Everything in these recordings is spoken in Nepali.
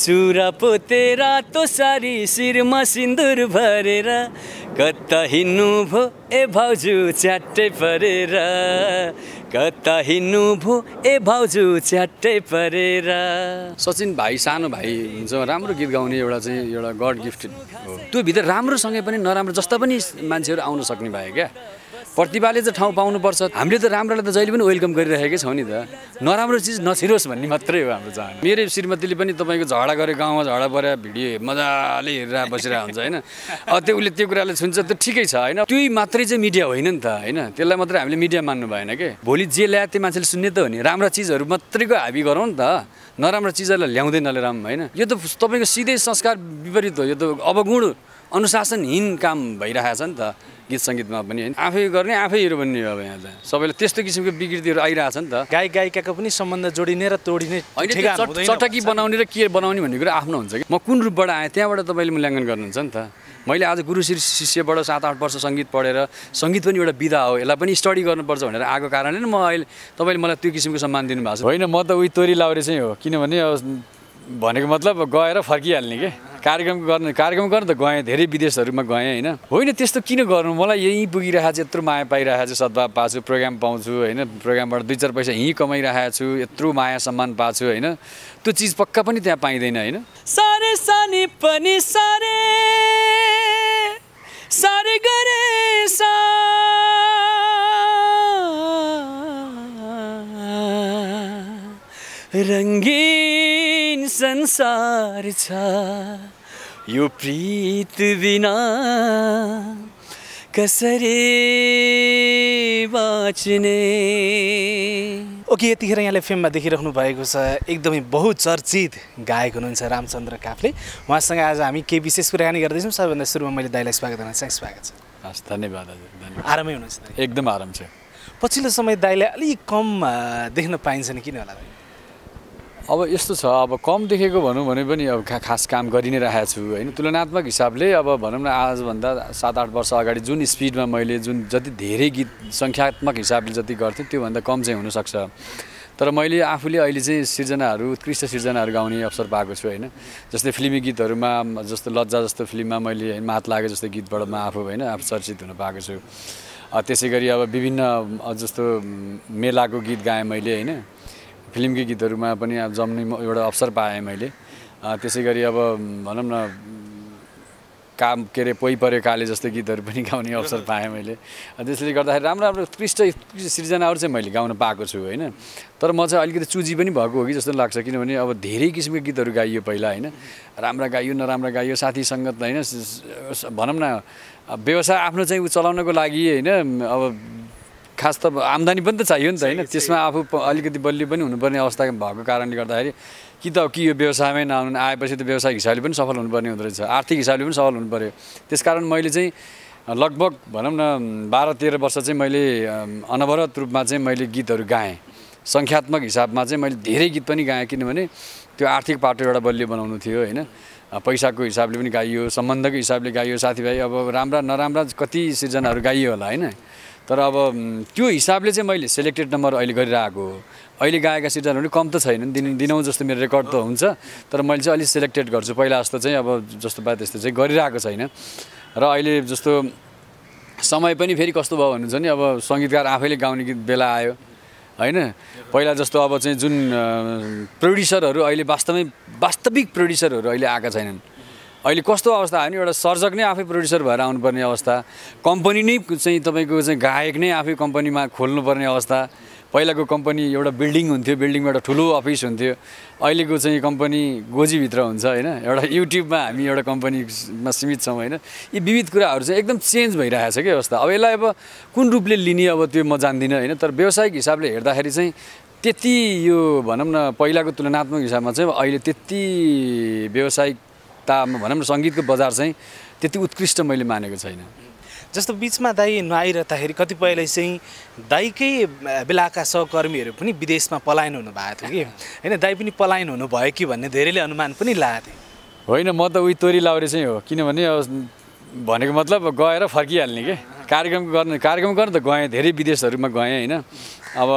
चुरा पोतेर तो सारी शिरमा सिन्दुर भरेर कता हिँड्नु भो ए भाउजू च्याट्टै परेर कता हिँड्नु भो ए भाउजू च्याट्टै परेर सचिन भाइ सानो भाइ हुन्छ राम्रो गीत गाउने एउटा चाहिँ एउटा गड गिफ्ट हो त्योभित्र राम्रोसँगै पनि नराम्रो जस्ता पनि मान्छेहरू आउन सक्ने भयो क्या प्रतिभाले चाहिँ ठाउँ पाउनुपर्छ हामीले त राम्रोलाई त जहिले पनि वेलकम गरिरहेकै छौँ नि त नराम्रो चिज नछिरोस् भन्ने मात्रै हो हाम्रो चाहना मेरो श्रीमतीले पनि तपाईँको झगडा गरे गाउँमा झगडा परेर भिडियो मजाले हेरेर बसिरहेको हुन्छ होइन त्यो उसले त्यो कुराले छुन्छ त ठिकै छ होइन त्यही मात्रै चाहिँ मिडिया होइन नि त होइन त्यसलाई मात्रै हामीले मिडिया मान्नु भएन कि भोलि जे ल्यायो त्यो मान्छेले सुन्ने त हो नि राम्रा चिजहरू मात्रैको हाबी गरौँ नि त नराम्रो चिजहरूलाई ल्याउँदैन राम होइन यो त तपाईँको सिधै संस्कार विपरीत हो यो त अवगुण अनुशासनहीन काम भइरहेछ नि त गीत सङ्गीतमा पनि होइन आफै गर्ने आफै हिरो बन्ने अब यहाँ त सबैले त्यस्तो किसिमको विकृतिहरू आइरहेछ नि त गायक गायिकाको पनि सम्बन्ध जोडिने र तोडिने चटकी बनाउने र के बनाउने भन्ने कुरा आफ्नो हुन्छ कि म कुन रूपबाट आएँ त्यहाँबाट तपाईँले मूल्याङ्कन गर्नुहुन्छ नि त मैले आज गुरु श्री शिष्यबाट सात आठ वर्ष सङ्गीत पढेर सङ्गीत पनि एउटा विधा हो यसलाई पनि स्टडी गर्नुपर्छ भनेर आएको कारणले नै म अहिले तपाईँले मलाई त्यो किसिमको सम्मान दिनुभएको छ होइन म त उही तोरी लाउरे चाहिँ हो किनभने अब भनेको मतलब गएर फर्किहाल्ने कि कार्यक्रम गर्ने कार्यक्रम गर्न त गएँ धेरै विदेशहरूमा गएँ होइन होइन त्यस्तो किन गर्नु मलाई यहीँ पुगिरहेको छ यत्रो माया पाइरहेको छ सद्भाव पाछु प्रोग्राम पाउँछु होइन प्रोग्रामबाट दुई चार पैसा यहीँ कमाइरहेको छु यत्रो माया सम्मान पाछु छु होइन त्यो चिज पक्का पनि त्यहाँ पाइँदैन होइन सारे सानी पनि सारे सारे गरे रङ्गी संसार छ यो प्रीत बिना कसरी बाँच्ने ओके यतिखेर यहाँले फिल्ममा देखिराख्नु भएको छ एकदमै बहुचर्चित गायक हुनुहुन्छ रामचन्द्र काफले उहाँसँग आज हामी केही विशेष कुराकानी गर्दैछौँ सबैभन्दा सुरुमा मैले दाईलाई स्वागत गर्न चाहिँ स्वागत छ हस् धन्यवाद हजुर आरामै हुनुहुन्छ एकदम आराम छ पछिल्लो समय दाईलाई अलिक कम देख्न पाइन्छ नि किन होला अब यस्तो छ अब कम देखेको भनौँ भने पनि अब खास काम गरि नै रहेको छु होइन तुलनात्मक हिसाबले अब भनौँ न आजभन्दा सात आठ वर्ष अगाडि जुन स्पिडमा मैले जुन जति धेरै गीत सङ्ख्यात्मक हिसाबले जति गर्थेँ त्योभन्दा कम चाहिँ हुनसक्छ तर मैले आफूले अहिले चाहिँ सिर्जनाहरू उत्कृष्ट सिर्जनाहरू गाउने अवसर पाएको छु होइन जस्तै फिल्मी गीतहरूमा जस्तो लज्जा जस्तो फिल्ममा मैले मात लागे जस्तो गीतबाट म आफू होइन आफू चर्चित हुन पाएको छु त्यसै गरी अब विभिन्न जस्तो मेलाको गीत गाएँ मैले होइन फिल्मकै गीतहरूमा पनि अब जम्ने एउटा अवसर पाएँ मैले त्यसै गरी अब भनौँ न काम के अरे पोइ पऱ्यो काले जस्तो गीतहरू पनि गाउने अवसर पाएँ मैले त्यसले गर्दाखेरि राम्रो राम्रो पृष्ठ सिर्जनाहरू चाहिँ मैले गाउन पाएको छु होइन तर म चाहिँ अलिकति चुजी पनि भएको हो कि जस्तो लाग्छ किनभने अब धेरै किसिमको गीतहरू गाइयो पहिला होइन राम्रा गाइयो नराम्रा गाइयो साथी सङ्गत होइन भनौँ न व्यवसाय आफ्नो चाहिँ ऊ चलाउनको लागि होइन अब खास त आम्दानी पनि त चाहियो नि त होइन त्यसमा आफू अलिकति बलियो पनि हुनुपर्ने अवस्था भएको कारणले गर्दाखेरि कि त कि यो व्यवसायमै नआउनु आएपछि त व्यवसाय हिसाबले पनि सफल हुनुपर्ने हुँदो रहेछ आर्थिक हिसाबले पनि सफल हुनु पऱ्यो त्यस कारण मैले चाहिँ लगभग भनौँ न बाह्र तेह्र वर्ष चाहिँ मैले अनवरत रूपमा चाहिँ मैले गीतहरू गाएँ सङ्ख्यात्मक हिसाबमा चाहिँ मैले धेरै गीत पनि गाएँ किनभने त्यो आर्थिक पाटो एउटा बलियो बनाउनु थियो होइन पैसाको हिसाबले पनि गाइयो सम्बन्धको हिसाबले गाइयो साथीभाइ अब राम्रा नराम्रा कति सिर्जनाहरू गाइयो होला होइन तर अब त्यो हिसाबले चाहिँ मैले सेलेक्टेड नम्बर अहिले गरिरहेको हो अहिले गाएका सिर्जनाहरू पनि कम त छैन दिन दिनौँ जस्तो मेरो रेकर्ड त हुन्छ तर मैले चाहिँ अलिक सेलेक्टेड गर्छु पहिला जस्तो चाहिँ अब जस्तो बा त्यस्तो चाहिँ गरिरहेको छैन र अहिले जस्तो समय पनि फेरि कस्तो भयो भन्नुहुन्छ नि अब सङ्गीतकार आफैले गाउने गीत बेला आयो होइन पहिला जस्तो अब चाहिँ जुन प्रड्युसरहरू अहिले वास्तवमै वास्तविक प्रड्युसरहरू अहिले आएका छैनन् अहिले कस्तो अवस्था आयो भने एउटा सर्जक नै आफै प्रड्युसर भएर आउनुपर्ने अवस्था कम्पनी नै चाहिँ तपाईँको चाहिँ गायक नै आफै कम्पनीमा खोल्नुपर्ने अवस्था पहिलाको कम्पनी एउटा बिल्डिङ हुन्थ्यो बिल्डिङमा एउटा ठुलो अफिस हुन्थ्यो अहिलेको चाहिँ कम्पनी गोजीभित्र हुन्छ होइन एउटा युट्युबमा हामी एउटा कम्पनीमा सीमित छौँ होइन यी विविध कुराहरू चाहिँ एकदम चेन्ज भइरहेको छ क्या अवस्था अब यसलाई अब कुन रूपले लिने अब त्यो म जान्दिनँ होइन तर व्यावसायिक हिसाबले हेर्दाखेरि चाहिँ त्यति यो भनौँ न पहिलाको तुलनात्मक हिसाबमा चाहिँ अहिले त्यति व्यावसायिक ता भनौँ न सङ्गीतको बजार चाहिँ त्यति उत्कृष्ट मैले मानेको छैन जस्तो बिचमा दाई नआइरहँदाखेरि कतिपयलाई चाहिँ दाईकै बेलाका सहकर्मीहरू पनि विदेशमा पलायन हुनुभएको थियो कि होइन दाई पनि पलायन हुनुभयो कि भन्ने धेरैले अनुमान पनि लाएको थिएँ होइन म त उही तोरी लाउरे चाहिँ हो किनभने अब भनेको मतलब गएर फर्किहाल्ने कि कार्यक्रम गर्ने कार्यक्रम गर्न त गएँ धेरै विदेशहरूमा गएँ होइन अब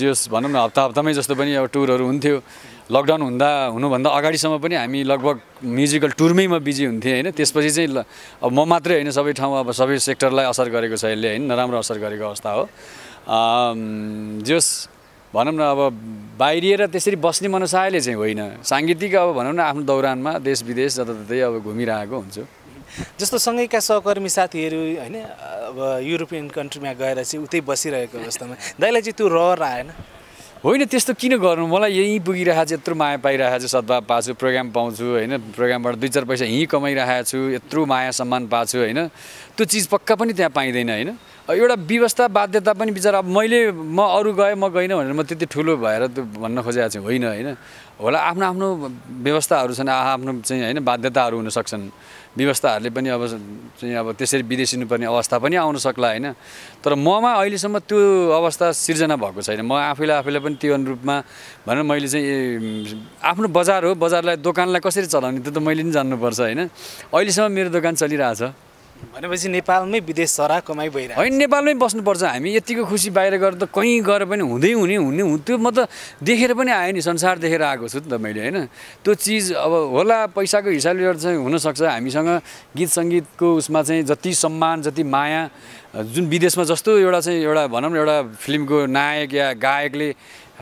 जे भनौँ न हप्ता हप्तामै जस्तो पनि अब टुरहरू हुन्थ्यो लकडाउन हुँदा हुनुभन्दा अगाडिसम्म पनि हामी लगभग म्युजिकल टुरमै म बिजी हुन्थेँ होइन त्यसपछि चाहिँ अब म मात्रै होइन सबै ठाउँ अब सबै सेक्टरलाई असर गरेको छ यसले होइन नराम्रो असर गरेको अवस्था हो जस भनौँ न अब बाहिरिएर त्यसरी बस्ने मनसायले चाहिँ होइन साङ्गीतिक अब भनौँ न आफ्नो दौरानमा देश विदेश जताततै अब घुमिरहेको हुन्छु जस्तो सँगैका सहकर्मी साथीहरू होइन अब युरोपियन कन्ट्रीमा गएर चाहिँ उतै बसिरहेको अवस्थामा दाइलाई चाहिँ त्यो रहर आएन होइन त्यस्तो किन गर्नु मलाई यहीँ पुगिरहेको छ यत्रो माया पाइरहेको छु सद्भाव पाएको प्रोग्राम पाउँछु होइन प्रोग्रामबाट दुई चार पैसा यहीँ कमाइरहेको छु यत्रो माया सम्मान पाएको छु होइन त्यो चिज पक्का पनि त्यहाँ पाइँदैन होइन एउटा व्यवस्था बाध्यता पनि विचार अब मैले म अरू गएँ म गइनँ भनेर म त्यति ठुलो भएर त्यो भन्न खोजेको छु होइन होइन होला आफ्नो आफ्नो व्यवस्थाहरू छन् आफ्नो चाहिँ होइन बाध्यताहरू हुनसक्छन् व्यवस्थाहरूले पनि अब चाहिँ अब त्यसरी विदेशिनुपर्ने अवस्था पनि आउन सक्ला होइन तर ममा अहिलेसम्म त्यो अवस्था सिर्जना भएको छैन म आफैले आफैले पनि त्यो अनुरूपमा भनेर मैले चाहिँ आफ्नो बजार हो बजारलाई दोकानलाई कसरी चलाउने त्यो त मैले पनि जान्नुपर्छ होइन अहिलेसम्म मेरो दोकान चलिरहेछ भनेपछि नेपालमै विदेश सरा कमाइ भइरहेको होइन नेपालमै बस्नुपर्छ हामी यतिको खुसी बाहिर गएर त कहीँ गएर पनि हुँदै हुने हुने त्यो म त देखेर पनि आएँ नि संसार देखेर आएको छु नि त मैले होइन त्यो चिज अब होला पैसाको हिसाबले गर्दा चाहिँ हुनसक्छ हामीसँग गीत सङ्गीतको उसमा चाहिँ जति सम्मान जति माया जुन विदेशमा जस्तो एउटा चाहिँ एउटा भनौँ न एउटा फिल्मको नायक या गायकले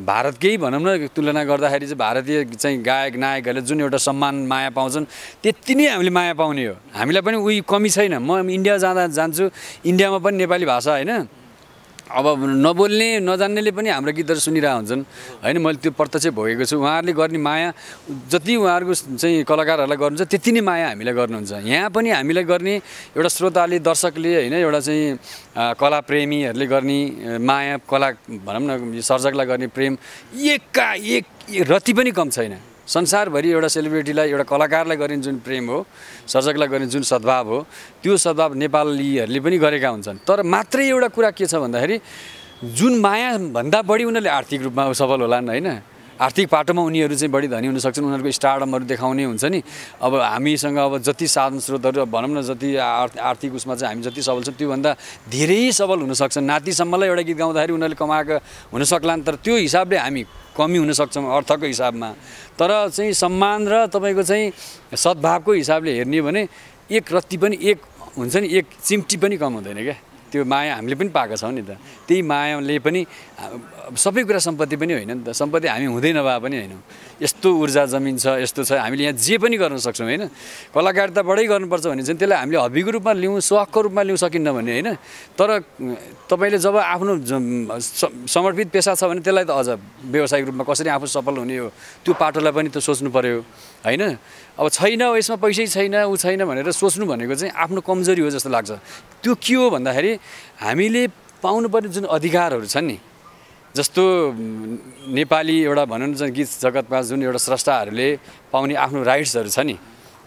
भारतकै भनौँ न तुलना गर्दाखेरि चाहिँ भारतीय चाहिँ गायक नायकहरूले जुन एउटा सम्मान माया पाउँछन् त्यति नै हामीले माया पाउने हो हामीलाई पनि उही कमी छैन म इन्डिया जाँदा जान्छु इन्डियामा पनि नेपाली भाषा होइन अब नबोल्ने नजान्नेले पनि हाम्रो गीतहरू सुनिरहेको हुन्छन् होइन मैले त्यो प्रत्यक्ष भोगेको छु उहाँहरूले गर्ने माया जति उहाँहरूको चाहिँ कलाकारहरूलाई गर्नुहुन्छ त्यति नै माया हामीलाई गर्नुहुन्छ यहाँ पनि हामीलाई गर्ने एउटा श्रोताले दर्शकले होइन एउटा चाहिँ कला प्रेमीहरूले गर्ने माया कला भनौँ न सर्जकलाई गर्ने प्रेम एका एक रति पनि कम छैन संसारभरि एउटा सेलिब्रेटीलाई एउटा कलाकारलाई गर्ने जुन प्रेम हो सर्जकलाई गर्ने जुन सद्भाव हो त्यो सद्भाव नेपालीहरूले पनि गरेका हुन्छन् तर मात्रै एउटा कुरा के छ भन्दाखेरि जुन मायाभन्दा बढी उनीहरूले आर्थिक रूपमा सफल होलान् होइन आर्थिक पाटोमा उनीहरू चाहिँ बढी धनी हुन सक्छन् उनीहरूको स्टार्टअपहरू देखाउने हुन्छ नि अब हामीसँग अब जति साधन स्रोतहरू भनौँ न जति आर्थिक उसमा चाहिँ हामी जति सबल छौँ त्योभन्दा धेरै सबल हुन नातिसम्मलाई एउटा गीत गाउँदाखेरि उनीहरूले कमाएको हुनसक्ला तर त्यो हिसाबले हामी कमी हुनसक्छौँ अर्थको हिसाबमा तर चाहिँ सम्मान र तपाईँको चाहिँ सद्भावको हिसाबले हेर्ने भने एक रत्ती पनि एक हुन्छ नि एक चिम्टी पनि कम हुँदैन क्या त्यो माया हामीले पनि पाएका छौँ नि त त्यही मायाले पनि सबै कुरा सम्पत्ति पनि होइन नि त सम्पत्ति हामी हुँदै नभए पनि होइनौँ यस्तो ऊर्जा जमिन छ यस्तो छ हामीले यहाँ जे पनि गर्न सक्छौँ होइन कलाकारिताबाटै गर्नुपर्छ भने चाहिँ त्यसलाई हामीले हबीको रूपमा लिउँ सहको रूपमा लिउँ सकिन्न भने होइन तर तपाईँले जब आफ्नो समर्पित पेसा छ भने त्यसलाई त अझ व्यवसायिक रूपमा कसरी आफू सफल हुने हो त्यो पाटोलाई पनि त सोच्नु पऱ्यो होइन अब छैन यसमा पैसै छैन ऊ छैन भनेर सोच्नु भनेको चाहिँ आफ्नो कमजोरी हो जस्तो लाग्छ त्यो के हो भन्दाखेरि हामीले पाउनुपर्ने जुन अधिकारहरू छन् नि जस्तो नेपाली एउटा भनौँ न गीत जगतमा जुन एउटा स्रष्टाहरूले पाउने आफ्नो राइट्सहरू छ नि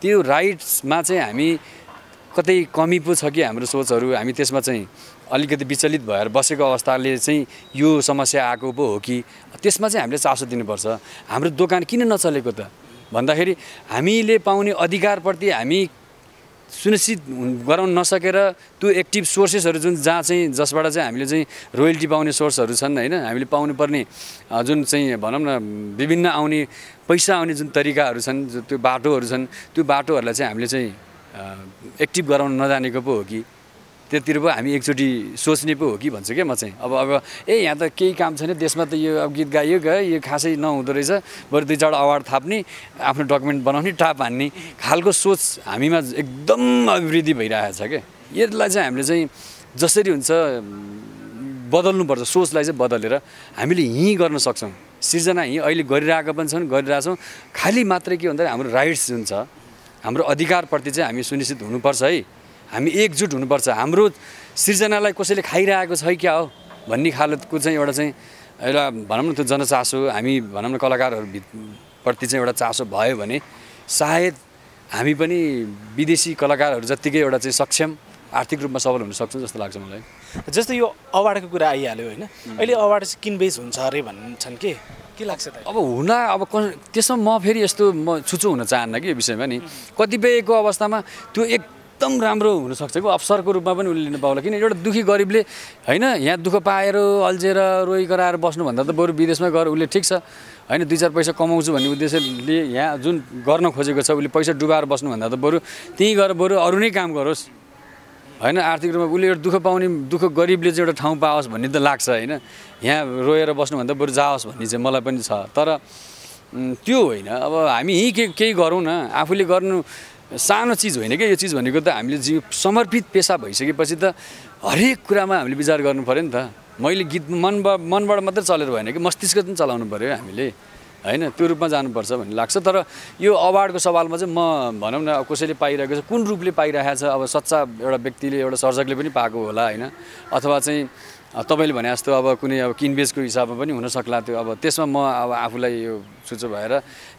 त्यो राइट्समा चाहिँ हामी कतै कमी पो छ कि हाम्रो सोचहरू हामी त्यसमा चाहिँ अलिकति विचलित भएर बसेको अवस्थाले चाहिँ यो समस्या आएको पो हो कि त्यसमा चाहिँ हामीले चासो दिनुपर्छ हाम्रो दोकान किन नचलेको त भन्दाखेरि हामीले पाउने अधिकारप्रति हामी सुनिश्चित गराउन नसकेर त्यो एक्टिभ सोर्सेसहरू जुन जहाँ चाहिँ जसबाट चाहिँ हामीले चाहिँ रोयल्टी पाउने सोर्सहरू छन् होइन हामीले पाउनुपर्ने जुन चाहिँ भनौँ न विभिन्न आउने पैसा आउने जुन तरिकाहरू छन् त्यो बाटोहरू छन् त्यो बाटोहरूलाई चाहिँ हामीले चाहिँ एक्टिभ गराउन नजानेको पो हो कि त्यतिर पो हामी एकचोटि सोच्ने पो हो कि भन्छु क्या म चाहिँ अब अब ए यहाँ त केही काम छैन देशमा त यो अब गीत गाइयो गयो यो खासै नहुँदो रहेछ बरु दुई चारवटा अवार्ड थाप्ने आफ्नो डकुमेन्ट बनाउने टाप हान्ने खालको सोच हामीमा एकदम अभिवृद्धि भइरहेको छ क्या यसलाई चाहिँ हामीले चाहिँ जसरी हुन्छ बदल्नुपर्छ सोचलाई चाहिँ बदलेर हामीले यहीँ गर्न सक्छौँ सिर्जना यहीँ अहिले गरिरहेका पनि छन् गरिरहेछौँ खालि मात्रै के भन्दाखेरि हाम्रो राइट्स जुन छ हाम्रो अधिकारप्रति चाहिँ हामी सुनिश्चित हुनुपर्छ है हामी एकजुट हुनुपर्छ हाम्रो सिर्जनालाई कसैले खाइरहेको छ क्या हो भन्ने खालको चाहिँ एउटा चाहिँ एउटा भनौँ न त्यो जनचासो हामी भनौँ न प्रति चाहिँ एउटा चासो भयो भने सायद हामी पनि विदेशी कलाकारहरू जत्तिकै एउटा चाहिँ सक्षम आर्थिक रूपमा सबल हुन सक्छौँ जस्तो लाग्छ मलाई जस्तो यो अवार्डको कुरा आइहाल्यो होइन अहिले अवार्ड चाहिँ किन बेस हुन्छ अरे भन्छन् के के लाग्छ त अब हुन अब त्यसमा म फेरि यस्तो म छुचो हुन चाहन्न कि यो विषयमा नि कतिपयको अवस्थामा त्यो एक एकदम राम्रो हुनसक्छ कि अवसरको रूपमा पनि उसले लिनु पाउला किन एउटा दुःखी गरिबले होइन यहाँ दुःख पाएर अल्झेर रोइ गराएर बस्नुभन्दा त बरु विदेशमै गएर उसले ठिक छ होइन दुई चार पैसा कमाउँछु भन्ने उद्देश्यले यहाँ जुन गर्न खोजेको छ उसले पैसा डुबाएर बस्नुभन्दा त बरु त्यहीँ गएर बरु अरू नै काम गरोस् होइन आर्थिक रूपमा उसले एउटा दुःख पाउने दुःख गरिबले चाहिँ एउटा ठाउँ पाओस् भन्ने त लाग्छ होइन यहाँ रोएर बस्नुभन्दा बरु जाओस् भन्ने चाहिँ मलाई पनि छ तर त्यो होइन अब हामी यहीँ के केही गरौँ न आफूले गर्नु सानो चिज होइन क्या यो चिज भनेको त हामीले जीव समर्पित पेसा भइसकेपछि त हरेक कुरामा हामीले विचार गर्नु पऱ्यो नि त मैले गीत मन मनबाट मात्रै चलेर भएन कि मस्तिष्क पनि चलाउनु पऱ्यो हामीले होइन त्यो रूपमा जानुपर्छ भन्ने लाग्छ तर यो अवार्डको सवालमा चाहिँ म भनौँ न कसैले पाइरहेको छ कुन रूपले पाइरहेको छ अब सच्चा एउटा व्यक्तिले एउटा सर्जकले पनि पाएको होला होइन अथवा चाहिँ तपाईँले भने जस्तो अब कुनै अब किनबेजको हिसाबमा पनि हुनसक्ला त्यो अब त्यसमा म अब आफूलाई यो सुचो भएर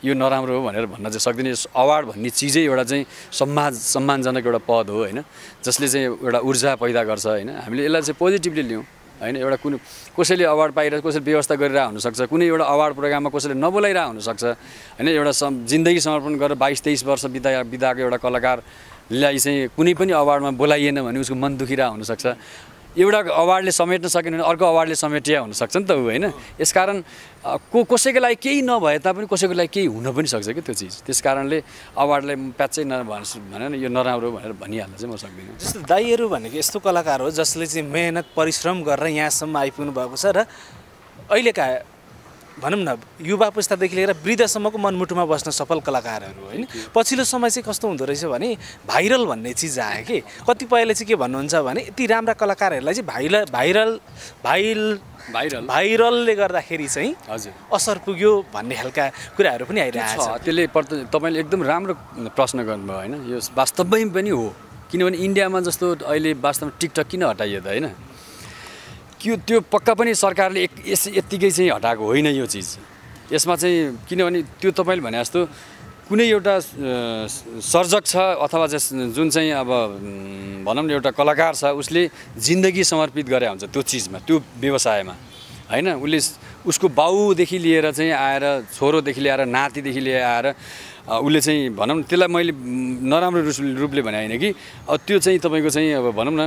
यो नराम्रो हो भनेर भन्न चाहिँ सक्दिनँ यस अवार्ड भन्ने चिजै एउटा चाहिँ सम्मान सम्मानजनक एउटा पद हो होइन जसले चाहिँ एउटा ऊर्जा पैदा गर्छ होइन हामीले यसलाई चाहिँ पोजिटिभली लियौँ होइन एउटा कुनै कसैले अवार्ड पाइरहेको कसैले व्यवस्था गरिरहेको हुनसक्छ कुनै एउटा अवार्ड प्रोग्राममा कसैले नबोलाइरहेको हुनसक्छ होइन एउटा सम जिन्दगी समर्पण गरेर बाइस तेइस वर्ष बिदा बिताएको एउटा कलाकारलाई चाहिँ कुनै पनि अवार्डमा बोलाइएन भने उसको मन दुखिरहेको हुनसक्छ एउटा अवार्डले समेट्न सकेन भने अर्को अवार्डले समेटिया हुनसक्छ नि त ऊ होइन यसकारण को कसैको लागि केही नभए तापनि कसैको लागि केही हुन पनि सक्छ कि त्यो चिज त्यस कारणले अवार्डलाई प्याचै न भने यो नराम्रो भनेर भनिहाल्न चाहिँ म सक्दिनँ जस्तो दाइहरू भनेको यस्तो कलाकार हो जसले चाहिँ मेहनत परिश्रम गरेर यहाँसम्म आइपुग्नु भएको छ र अहिलेका भनौँ न युवा पुस्तादेखि लिएर वृद्धसम्मको मनमुटुमा बस्न सफल कलाकारहरू होइन पछिल्लो समय चाहिँ कस्तो हुँदो रहेछ भने भाइरल भन्ने चिज आयो कि कतिपयले चाहिँ के भन्नुहुन्छ भने यति राम्रा कलाकारहरूलाई चाहिँ भाइल भाइरल भाइरल भाइरल भाइरलले गर्दाखेरि चाहिँ हजुर असर पुग्यो भन्ने खालका कुराहरू पनि आइरहेको छ त्यसले पर्दा तपाईँले एकदम राम्रो प्रश्न गर्नुभयो होइन यो वास्तवमै पनि हो किनभने इन्डियामा जस्तो अहिले वास्तवमा टिकटक किन हटाइयो त होइन त्यो त्यो पक्का पनि सरकारले एक यस यत्तिकै चाहिँ हटाएको होइन यो चिज यसमा चाहिँ किनभने त्यो तपाईँले भने जस्तो कुनै एउटा सर्जक छ अथवा जुन चाहिँ अब भनौँ न एउटा कलाकार छ उसले जिन्दगी समर्पित गरे हुन्छ त्यो चिजमा त्यो व्यवसायमा होइन उसले उसको बाउदेखि लिएर चाहिँ आएर छोरोदेखि ल्याएर नातिदेखि लिएर आएर उसले चाहिँ भनौँ न त्यसलाई मैले नराम्रो रूपले भने होइन कि त्यो चाहिँ तपाईँको चाहिँ अब भनौँ न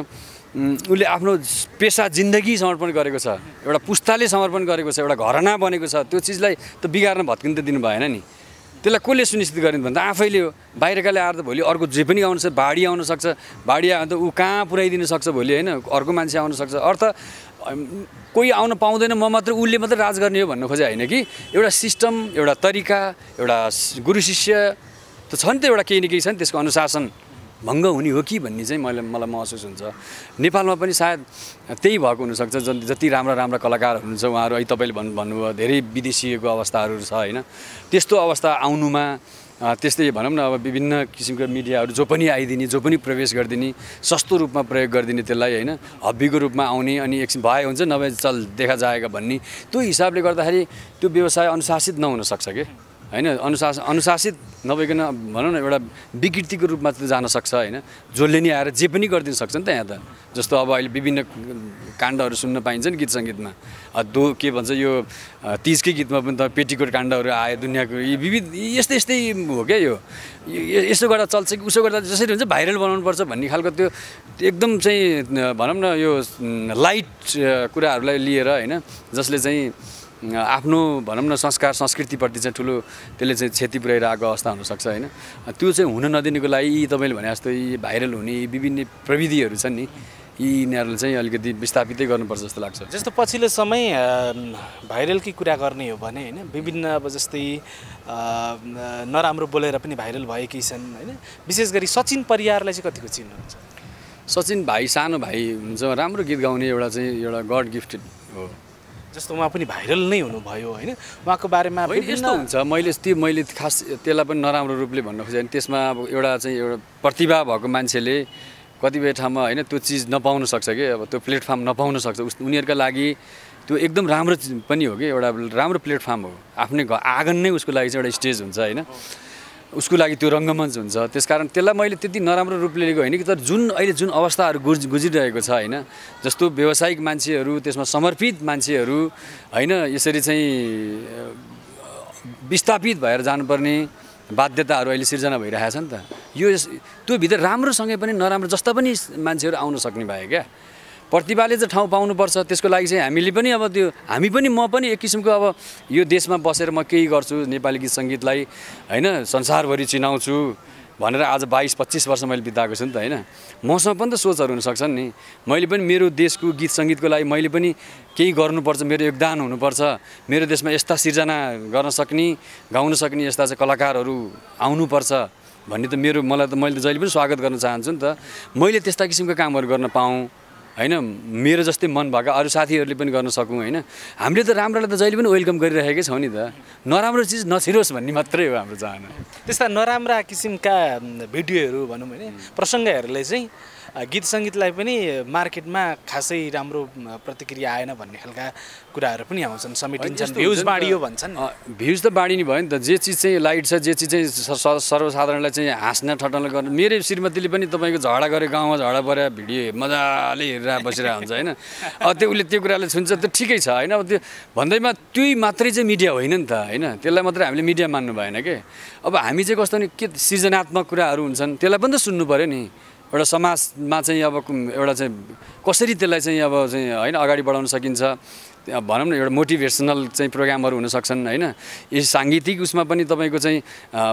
उसले आफ्नो पेसा जिन्दगी समर्पण गरेको छ एउटा पुस्ताले समर्पण गरेको छ एउटा घरना बनेको छ त्यो चिजलाई त बिगार्न भत्किन त दिनु भएन नि त्यसलाई कसले सुनिश्चित गरिदिनु भन्दा आफैले हो बाहिरकाले आएर त भोलि अर्को जे पनि आउनु सक्छ भाडी आउनसक्छ भाडी आयो भने त ऊ कहाँ पुऱ्याइदिनु सक्छ भोलि होइन अर्को मान्छे आउनसक्छ अर्थ कोही आउन पाउँदैन म मात्र उसले मात्रै राज गर्ने हो भन्नु खोजे होइन कि एउटा सिस्टम एउटा तरिका एउटा गुरु शिष्य त छ नि त एउटा केही न केही छ नि त्यसको अनुशासन भङ्ग हुने हो कि भन्ने चाहिँ मैले मलाई महसुस हुन्छ नेपालमा पनि सायद त्यही भएको हुनसक्छ जति जति राम्रा राम्रा कलाकारहरू हुनुहुन्छ उहाँहरू अहिले तपाईँले भन्नु भन्नुभयो धेरै विदेशीको अवस्थाहरू छ होइन त्यस्तो अवस्था आउनुमा त्यस्तै भनौँ न अब विभिन्न किसिमका मिडियाहरू जो पनि आइदिने जो पनि प्रवेश गरिदिने सस्तो रूपमा प्रयोग गरिदिने त्यसलाई होइन हब्बीको रूपमा आउने अनि एकछिन भए हुन्छ नभए चल देखा जाएगा भन्ने त्यो हिसाबले गर्दाखेरि त्यो व्यवसाय अनुशासित नहुनसक्छ कि होइन अनुशास अनुशासित नभइकन भनौँ न एउटा विकृतिको रूपमा त जान सक्छ होइन जसले नि आएर जे पनि गरिदिनु सक्छ नि त यहाँ त जस्तो अब अहिले विभिन्न काण्डहरू सुन्न पाइन्छ नि गीत सङ्गीतमा दो के भन्छ यो तिजकै गीतमा पनि त पेटीकोट काण्डहरू आयो दुनियाँको यी विविध यस्तै यस्तै हो क्या यो यसो गर्दा चल्छ कि उसो गर्दा जसरी हुन्छ भाइरल पर्छ भन्ने खालको त्यो एकदम चाहिँ भनौँ न यो लाइट कुराहरूलाई लिएर होइन जसले चाहिँ आफ्नो भनौँ न संस्कार संस्कृतिप्रति चाहिँ ठुलो त्यसले चाहिँ क्षति पुऱ्याइरहेको अवस्था हुनसक्छ होइन त्यो चाहिँ हुन नदिनुको लागि यी तपाईँले भने जस्तो यी भाइरल हुने विभिन्न प्रविधिहरू छन् नि यी यिनीहरूले चाहिँ अलिकति विस्थापितै गर्नुपर्छ जस्तो लाग्छ जस्तो पछिल्लो समय भाइरलकै कुरा गर्ने हो भने होइन विभिन्न अब जस्तै नराम्रो बोलेर पनि भाइरल भएकै छन् होइन विशेष गरी सचिन परियारलाई चाहिँ कतिको चिन्नुहुन्छ सचिन भाइ सानो भाइ हुन्छ राम्रो गीत गाउने एउटा चाहिँ एउटा गड गिफ्टेड हो जस्तो उहाँ पनि भाइरल नै हुनुभयो होइन उहाँको बारेमा यस्तो हुन्छ मैले त्यो मैले खास त्यसलाई पनि नराम्रो रूपले भन्न खोजेँ त्यसमा अब एउटा चाहिँ एउटा प्रतिभा भएको मान्छेले कतिपय ठाउँमा होइन त्यो चिज नपाउन सक्छ कि अब त्यो प्लेटफर्म नपाउन सक्छ उस उनीहरूका लागि त्यो एकदम राम्रो पनि हो कि एउटा राम्रो प्लेटफर्म हो आफ्नै घर आँगन नै उसको लागि चाहिँ एउटा स्टेज हुन्छ होइन उसको लागि त्यो रङ्गमञ्च हुन्छ त्यस कारण त्यसलाई मैले त्यति नराम्रो रूपले लिएको होइन कि तर जुन अहिले जुन अवस्थाहरू गुज गुजिरहेको छ होइन जस्तो व्यावसायिक मान्छेहरू त्यसमा समर्पित मान्छेहरू होइन यसरी चाहिँ विस्थापित भएर जानुपर्ने बाध्यताहरू अहिले सिर्जना भइरहेको छ नि त यो त्योभित्र राम्रोसँगै पनि नराम्रो जस्ता पनि मान्छेहरू आउन सक्ने भए क्या प्रतिभाले चाहिँ ठाउँ पाउनुपर्छ त्यसको लागि चाहिँ हामीले पनि अब त्यो हामी पनि म पनि एक किसिमको अब यो देशमा बसेर म केही गर्छु नेपाली गीत सङ्गीतलाई होइन संसारभरि चिनाउँछु भनेर आज बाइस पच्चिस वर्ष मैले बिताएको छु नि त होइन मसँग पनि त सोचहरू हुनसक्छन् नि मैले पनि मेरो देशको गीत सङ्गीतको लागि मैले पनि केही गर्नुपर्छ मेरो योगदान हुनुपर्छ मेरो देशमा यस्ता सिर्जना गर्न सक्ने गाउन सक्ने यस्ता चाहिँ कलाकारहरू आउनुपर्छ भन्ने त मेरो मलाई त मैले त जहिले पनि स्वागत गर्न चाहन्छु नि त मैले त्यस्ता किसिमको कामहरू गर्न पाऊँ होइन मेरो जस्तै मन भएका अरू साथीहरूले पनि गर्न सकौँ होइन हामीले त राम्रोलाई त जहिले पनि वेलकम गरिरहेकै छौँ नि त नराम्रो चिज नछिरोस् भन्ने मात्रै हो हाम्रो चाहना त्यस्ता नराम्रा किसिमका भिडियोहरू भनौँ भने प्रसङ्गहरूले चाहिँ गीत सङ्गीतलाई पनि मार्केटमा खासै राम्रो प्रतिक्रिया आएन भन्ने खालका कुराहरू पनि आउँछन् समेटिन्छन् भ्युज बाँडियो भन्छन् भ्युज त बाँडि नै भयो नि त जे चिज चाहिँ लाइट छ जे चिज चाहिँ सर्वसाधारणलाई चाहिँ हाँस्न ठट्टाउन गर्नु मेरो श्रीमतीले पनि तपाईँको झगडा गरेर गाउँमा झगडा परेर भिडियो मजाले हेरेर बसिरहेको हुन्छ होइन अब त्यो उसले त्यो कुराले छुन्छ त ठिकै छ होइन अब त्यो भन्दैमा त्यही मात्रै चाहिँ मिडिया होइन नि त होइन त्यसलाई मात्रै हामीले मिडिया मान्नु भएन कि अब हामी चाहिँ कस्तो नि के सृजनात्मक कुराहरू हुन्छन् त्यसलाई पनि त सुन्नु पऱ्यो नि एउटा समाजमा चाहिँ अब एउटा चाहिँ कसरी त्यसलाई चाहिँ अब चाहिँ होइन अगाडि बढाउन सकिन्छ भनौँ न एउटा मोटिभेसनल चाहिँ प्रोग्रामहरू हुनसक्छन् होइन यी साङ्गीतिक उसमा पनि तपाईँको चाहिँ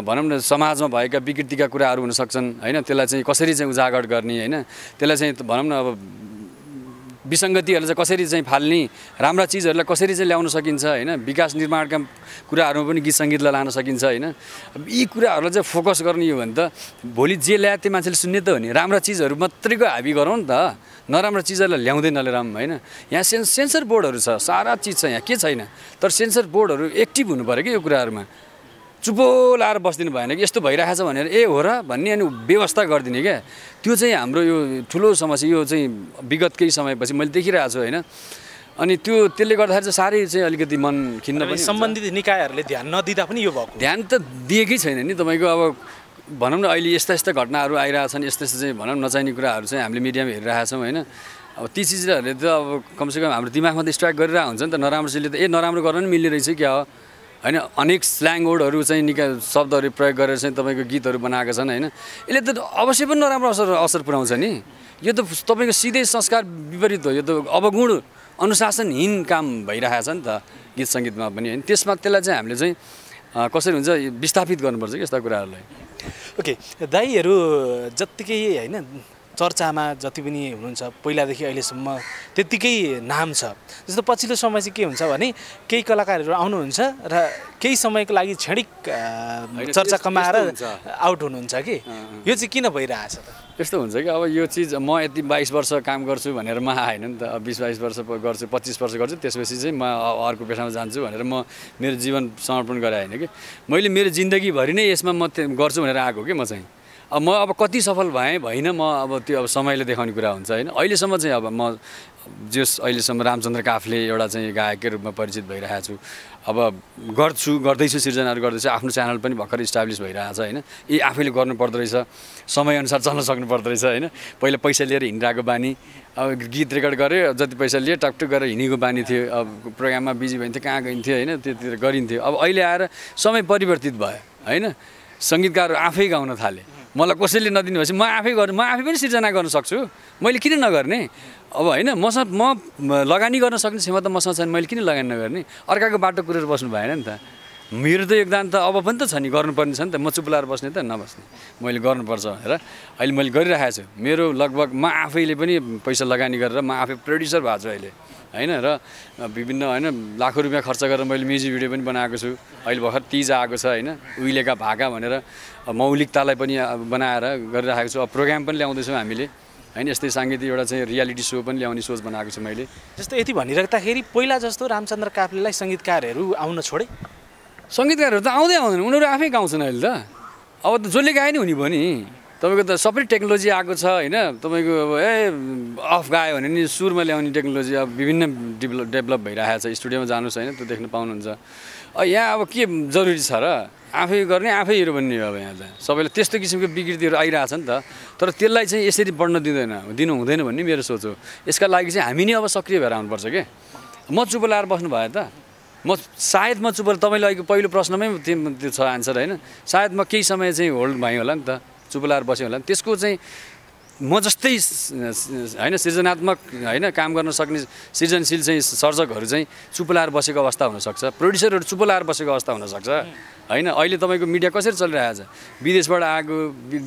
भनौँ न समाजमा भएका विकृतिका कुराहरू हुनसक्छन् होइन त्यसलाई चाहिँ कसरी चाहिँ उजागर गर्ने होइन त्यसलाई चाहिँ भनौँ न अब विसङ्गतिहरूलाई चाहिँ कसरी चाहिँ फाल्ने राम्रा चिजहरूलाई कसरी चाहिँ ल्याउन सकिन्छ होइन विकास निर्माणका कुराहरूमा पनि गीत सङ्गीतलाई लान सकिन्छ होइन यी कुराहरूलाई चाहिँ फोकस गर्ने हो भने त भोलि जे ल्यायो त्यो मान्छेले सुन्ने त हो नि राम्रा चिजहरू मात्रैको हाबी गरौँ नि त नराम्रा चिजहरूलाई ल्याउँदै नल्याम होइन यहाँ सेन्स सेन्सर बोर्डहरू छ सारा चिज छ यहाँ के छैन तर सेन्सर बोर्डहरू एक्टिभ हुनु पऱ्यो कि यो कुराहरूमा चुपो लाएर बसिदिनु भएन कि यस्तो भइरहेछ भनेर ए हो र भन्ने अनि व्यवस्था गरिदिने क्या त्यो चाहिँ हाम्रो यो ठुलो समस्या यो चाहिँ विगत केही समयपछि मैले देखिरहेको छु होइन अनि त्यो त्यसले गर्दाखेरि चाहिँ साह्रै चाहिँ अलिकति मन खिन्न पनि सम्बन्धित निकायहरूले ध्यान नदिँदा पनि यो भएको ध्यान त दिएकै छैन नि तपाईँको अब भनौँ न अहिले यस्ता यस्ता घटनाहरू आइरहेछन् यस्तो यस्तो चाहिँ भनौँ नचाहिने कुराहरू चाहिँ हामीले मिडियामा हेरिरहेछौँ होइन अब ती चिजहरूले त अब कमसेकम हाम्रो दिमागमा त स्ट्राइक गरिरहेको हुन्छ नि त नराम्रो चिजले त ए नराम्रो गर्न पनि मिल्ने रहेछ क्या हो होइन अनेक स्ल्याङ वर्डहरू चाहिँ निका शब्दहरू प्रयोग गरेर चाहिँ तपाईँको गीतहरू बनाएका छन् होइन यसले त अवश्य पनि नराम्रो असर असर पुऱ्याउँछ नि यो त तपाईँको सिधै संस्कार विपरीत हो यो त अवगुण अनुशासनहीन काम भइरहेको छ नि त गीत सङ्गीतमा पनि होइन त्यसमा त्यसलाई चाहिँ हामीले चाहिँ कसरी हुन्छ विस्थापित गर्नुपर्छ कि यस्ता कुराहरूलाई ओके okay, दाईहरू जत्तिकै होइन चर्चामा जति पनि हुनुहुन्छ पहिलादेखि अहिलेसम्म त्यत्तिकै नाम छ जस्तो पछिल्लो समय चाहिँ के हुन्छ भने केही कलाकारहरू आउनुहुन्छ र केही समयको लागि क्षणिक चर्चा कमाएर आउट हुनुहुन्छ कि यो चाहिँ किन भइरहेछ त यस्तो हुन्छ कि अब यो चिज म यति बाइस वर्ष काम गर्छु भनेर म आएन नि त बिस बाइस वर्ष गर्छु पच्चिस वर्ष गर्छु त्यसपछि चाहिँ म अर्को पेसामा जान्छु भनेर म मेरो जीवन समर्पण गरेँ होइन कि मैले मेरो जिन्दगीभरि नै यसमा म गर्छु भनेर आएको कि म चाहिँ अब म अब कति सफल भएँ भएन म अब त्यो अब समयले देखाउने कुरा हुन्छ होइन अहिलेसम्म चाहिँ अब म जस अहिलेसम्म रामचन्द्र काफले एउटा चाहिँ गायककै रूपमा परिचित भइरहेको छु अब गर्छु गर्दैछु सिर्जनाहरू गर्दैछु आफ्नो च्यानल पनि भर्खर इस्टाब्लिस भइरहेको छ होइन यी आफैले गर्नुपर्दो रहेछ समयअनुसार चल्न सक्नु पर्दो रहेछ होइन पहिला पैसा लिएर हिँडिरहेको बानी अब गीत रेकर्ड गरेँ जति पैसा लिएँ टकटक गरेर हिँडेको बानी थियो अब प्रोग्राममा बिजी भइन्थ्यो कहाँ गइन्थ्यो होइन त्यतिर गरिन्थ्यो अब अहिले आएर समय परिवर्तित भयो होइन सङ्गीतकारहरू आफै गाउन थालेँ मलाई कसैले नदिनु भएपछि म आफै गर्नु म आफै पनि सिर्जना गर्न सक्छु मैले किन नगर्ने अब होइन मसँग म लगानी गर्न सक्ने क्षमता मसँग छैन मैले किन लगानी नगर्ने अर्काको बाटो कुरेर बस्नु भएन नि त मेरो त योगदान त अब पनि त छ नि गर्नुपर्ने छ नि त म चुप्लाएर बस्ने त नबस्ने मैले गर्नुपर्छ हेर अहिले मैले गरिरहेको छु मेरो लगभग म आफैले पनि पैसा लगानी गरेर म आफै प्रड्युसर भएको छु अहिले होइन र विभिन्न होइन लाखौँ रुपियाँ खर्च गरेर मैले म्युजिक भिडियो पनि बनाएको छु अहिले भर्खर तिज आएको छ होइन उहिलेका भाका भनेर मौलिकतालाई पनि बनाएर गरिरहेको छु अब प्रोग्राम पनि ल्याउँदैछौँ हामीले होइन यस्तै साङ्गीतिक एउटा चाहिँ रियालिटी सो पनि ल्याउने सोच बनाएको छु मैले जस्तो यति भनिराख्दाखेरि पहिला जस्तो रामचन्द्र काफ्लेलाई सङ्गीतकारहरू आउन छोडेँ सङ्गीतकारहरू त आउँदै आउँदैन उनीहरू आफै गाउँछन् अहिले त अब त जसले गाए नि हुने भयो नि तपाईँको त सबै टेक्नोलोजी आएको छ होइन तपाईँको अब ए अफ गायो भने नि सुरमा ल्याउने टेक्नोलोजी अब विभिन्न डेभलप डेभलप भइरहेको छ स्टुडियोमा जानुहोस् होइन त्यो देख्न पाउनुहुन्छ यहाँ अब के जरुरी छ र आफै गर्ने आफै हिरो बन्ने हो अब यहाँ त सबैलाई त्यस्तो किसिमको विकृतिहरू आइरहेछ नि त तर त्यसलाई चाहिँ यसरी बढ्न दिँदैन दिनु हुँदैन भन्ने मेरो सोच हो यसका लागि चाहिँ हामी नै अब सक्रिय भएर आउनुपर्छ क्या म चुप लाएर बस्नु भयो त म सायद म चुप तपाईँले अघि पहिलो प्रश्नमै त्यो छ आन्सर होइन सायद म केही समय चाहिँ होल्ड भएँ होला नि त चुपलाएर बस्यो होला नि त्यसको चाहिँ म जस्तै होइन सृजनात्मक होइन काम गर्न सक्ने सृजनशील चाहिँ सर्जकहरू चाहिँ चुपलाएर बसेको अवस्था हुनसक्छ प्रड्युसरहरू चुपलाएर बसेको अवस्था हुनसक्छ होइन अहिले तपाईँको मिडिया कसरी चलिरहेको छ विदेशबाट आएको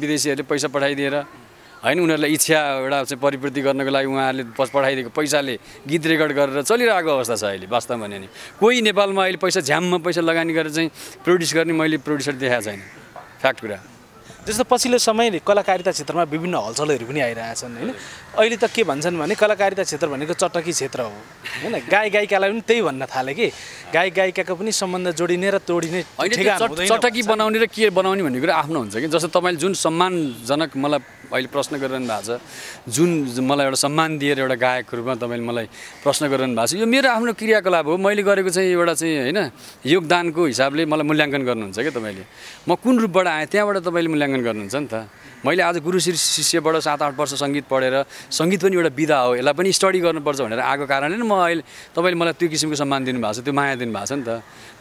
विदेशीहरूले पैसा पठाइदिएर होइन उनीहरूलाई इच्छा एउटा चाहिँ परिपूर्ति गर्नको लागि उहाँहरूले पठाइदिएको पैसाले गीत रेकर्ड गरेर चलिरहेको अवस्था छ अहिले वास्तवमा नि कोही नेपालमा अहिले पैसा झ्याममा पैसा लगानी गरेर चाहिँ प्रड्युस गर्ने मैले प्रड्युसर देखाएको छैन फ्याक्ट कुरा जस्तो पछिल्लो समय कलाकारिता क्षेत्रमा विभिन्न हलचलहरू पनि आइरहेछन् होइन अहिले त के भन्छन् भने कलाकारिता क्षेत्र भनेको चटकी क्षेत्र हो होइन गाई गायिकालाई पनि त्यही भन्न थाले कि गायक गायिकाको पनि सम्बन्ध जोडिने र तोडिने चटकी बनाउने र के बनाउने भन्ने कुरा आफ्नो हुन्छ कि जस्तो तपाईँले जुन सम्मानजनक मलाई अहिले प्रश्न गरिरहनु भएको छ जुन मलाई एउटा सम्मान दिएर एउटा गायकको रूपमा तपाईँले मलाई प्रश्न गरिरहनु भएको छ यो मेरो आफ्नो क्रियाकलाप हो मैले गरेको चाहिँ एउटा चाहिँ होइन योगदानको हिसाबले मलाई मूल्याङ्कन गर्नुहुन्छ क्या तपाईँले म कुन रूपबाट आएँ त्यहाँबाट तपाईँले मूल्याङ्कन गर्नुहुन्छ नि त मैले आज गुरु शिष्यबाट सात आठ वर्ष सङ्गीत पढेर सङ्गीत पनि एउटा विधा हो यसलाई पनि स्टडी गर्नुपर्छ भनेर आएको कारणले नै म अहिले तपाईँले मलाई त्यो किसिमको सम्मान दिनुभएको छ त्यो माया दिनुभएको छ नि त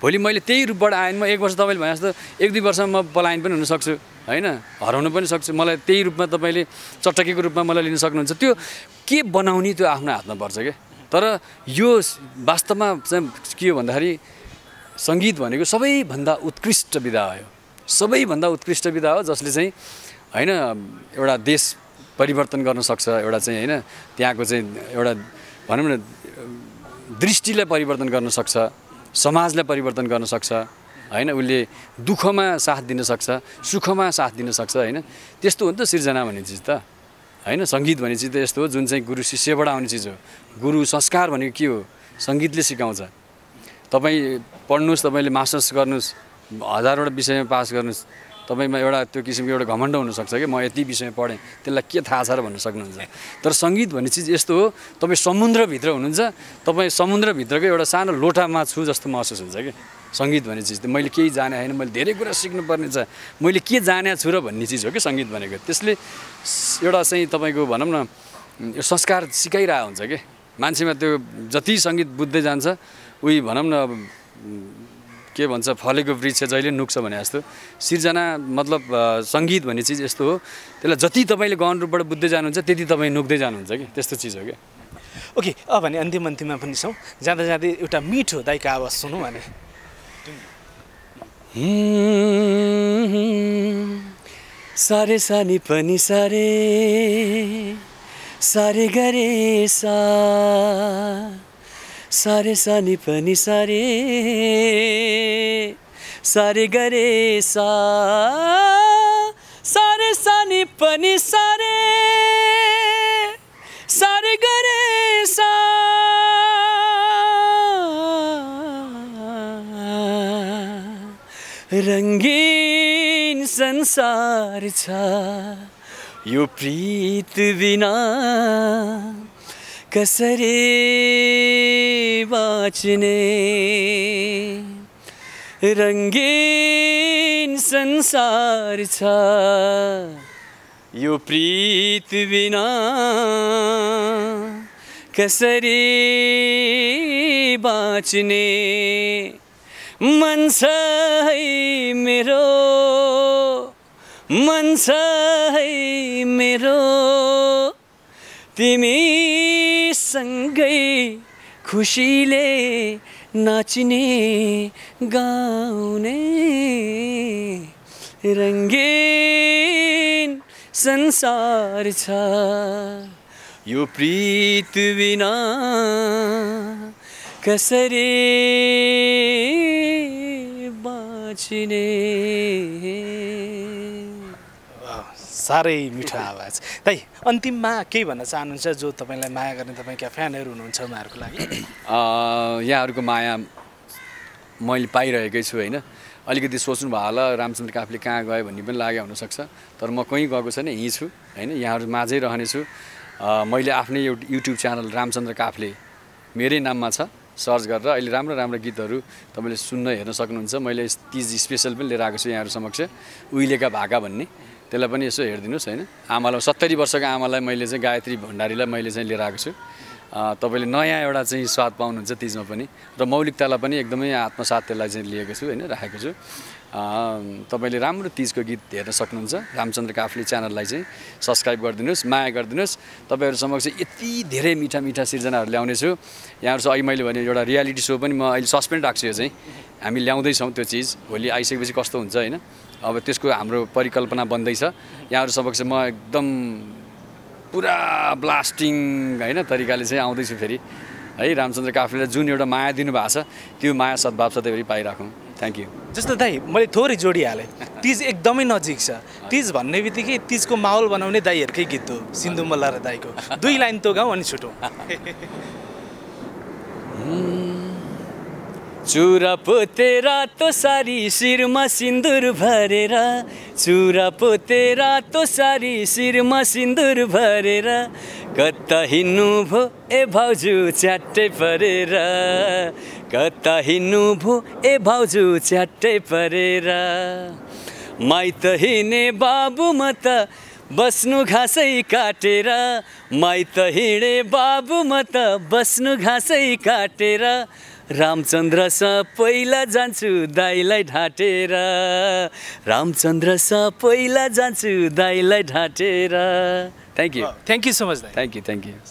भोलि मैले त्यही रूपबाट आएन म एक वर्ष तपाईँले भने जस्तो एक दुई वर्षमा म पलायन पनि हुनसक्छु होइन हराउनु पनि सक्छ मलाई त्यही रूपमा तपाईँले चटकीको रूपमा मलाई लिन सक्नुहुन्छ त्यो के बनाउने त्यो आफ्नो हातमा पर्छ क्या तर यो वास्तवमा चाहिँ के हो भन्दाखेरि सङ्गीत भनेको सबैभन्दा उत्कृष्ट विधा हो सबैभन्दा उत्कृष्ट विधा हो जसले चाहिँ होइन एउटा देश परिवर्तन गर्न सक्छ एउटा चाहिँ होइन त्यहाँको चाहिँ एउटा भनौँ न दृष्टिलाई परिवर्तन गर्न सक्छ समाजलाई परिवर्तन गर्न सक्छ होइन उसले दुःखमा साथ दिनसक्छ सुखमा साथ दिनसक्छ होइन त्यस्तो हो नि त सिर्जना भन्ने चिज त होइन सङ्गीत भन्ने चिज त यस्तो हो जुन चाहिँ गुरु शिष्यबाट आउने चिज हो गुरु संस्कार भनेको के हो सङ्गीतले सिकाउँछ तपाईँ पढ्नुहोस् तपाईँले मास्टर्स गर्नुहोस् हजारवटा विषयमा पास गर्नुहोस् तपाईँमा एउटा त्यो किसिमको एउटा घमण्ड हुनसक्छ कि म यति विषयमा पढेँ त्यसलाई के थाहा छ र भन्न सक्नुहुन्छ तर सङ्गीत भन्ने चिज यस्तो हो तपाईँ समुद्रभित्र हुनुहुन्छ तपाईँ समुद्रभित्रको एउटा सानो लोटामा छु जस्तो महसुस हुन्छ कि सङ्गीत भन्ने चिज मैले केही जाने होइन मैले धेरै कुरा सिक्नुपर्ने छ मैले के जाने छु र भन्ने चिज हो कि सङ्गीत भनेको त्यसले एउटा चाहिँ तपाईँको भनौँ न यो संस्कार सिकाइरहेको हुन्छ कि मान्छेमा त्यो जति सङ्गीत बुझ्दै जान्छ उही भनौँ न के भन्छ फलेको वृक्ष जहिले नुक्छ भने जस्तो सिर्जना मतलब सङ्गीत भन्ने चिज यस्तो हो त्यसलाई जति तपाईँले गहन रूपबाट बुझ्दै जानुहुन्छ त्यति तपाईँ नुक्दै जानुहुन्छ कि त्यस्तो चिज हो क्या ओके अब भने अन्तिम अन्तिममा पनि छौँ जाँदा जाँदै एउटा मिठो दाइको आवाज सुनौँ भने सारे सानी पनि सारे सारे गरे सा सारे सानी पनि सारे सारे गरे सा सारे सानी पनि सारे सारे गरे सा रङ्गीन संसार छ यो प्रीत बिना कसरी बाँच्ने रङ्गीन संसार छ यो प्रीत बिना कसरी बाँच्ने मन है मेरो मन है मेरो तिमी सँगै खुसीले नाचिने गाउने रङ्गीन संसार छ यो बिना कसरी बाँच्ने साह्रै मिठो आवाज दाइ अन्तिममा केही भन्न चाहनुहुन्छ जो तपाईँलाई माया गर्ने तपाईँका फ्यानहरू हुनुहुन्छ उहाँहरूको लागि यहाँहरूको माया मैले पाइरहेकै छु होइन अलिकति सोच्नुभयो होला रामचन्द्र काफले कहाँ गयो भन्ने पनि लाग्यो हुनसक्छ तर म कहीँ गएको छैन यहीँ छु होइन यहाँहरू माझै रहनेछु मैले आफ्नै एउटा युट्युब च्यानल रामचन्द्र काफले मेरै नाममा छ सर्च गरेर अहिले राम्रो राम्रो गीतहरू तपाईँले सुन्न हेर्न सक्नुहुन्छ मैले तिज स्पेसल पनि लिएर आएको छु यहाँहरू समक्ष उहिलेका भाका भन्ने त्यसलाई पनि यसो हेरिदिनुहोस् होइन आमालाई सत्तरी वर्षको आमालाई मैले चाहिँ गायत्री भण्डारीलाई मैले चाहिँ लिएर आएको छु तपाईँले नयाँ एउटा चाहिँ स्वाद पाउनुहुन्छ तिजमा पनि र मौलिकतालाई पनि एकदमै आत्मसाथ त्यसलाई चाहिँ लिएको छु होइन राखेको छु तपाईँले राम्रो तिजको गीत हेर्न सक्नुहुन्छ रामचन्द्रको काफ्ले च्यानललाई चाहिँ सब्सक्राइब गरिदिनुहोस् माया गरिदिनुहोस् तपाईँहरू समक्ष यति धेरै मिठा मिठा सिर्जनाहरू ल्याउनेछु यहाँहरू चाहिँ अहिले मैले भने एउटा रियालिटी सो पनि म अहिले सस्पेन्ड राख्छु यो चाहिँ हामी ल्याउँदैछौँ त्यो चिज भोलि आइसकेपछि कस्तो हुन्छ होइन अब त्यसको हाम्रो परिकल्पना बन्दैछ यहाँहरू चाहिँ म एकदम पुरा ब्लास्टिङ होइन तरिकाले चाहिँ आउँदैछु फेरि है रामचन्द्र काफ्रेले जुन एउटा माया दिनुभएको छ त्यो माया सद्भाव सधैँभरि पाइराखौँ थ्याङ्क यू जस्तो दाई मैले थोरै जोडिहालेँ तिज एकदमै नजिक छ तिज भन्ने बित्तिकै तिजको माहौल बनाउने दाईहरूकै गीत हो सिन्धु मल्ल र दाईको दुई लाइन तोगाउँ अनि छुटौँ चुरा पोतेर रातो सारी शिरमा सिन्दुर भरेर चुरा पोतेर रातो सारी शिरमा सिन्दुर भरेर कता हिँड्नु भो ए भाउजू च्याट्टै परेर कता हिँड्नु भो ए भाउजू च्याट्टै परेर माइत हिँडे बाबु म त बस्नु घाँसै काटेर माइत हिँडे बाबु म त बस्नु घाँसै काटेर रामचन्द्र स पहिला जान्छु दाईलाई ढाँटेर रामचन्द्र स पहिला जान्छु दाईलाई ढाँटेर thank you thank you so much thank you thank you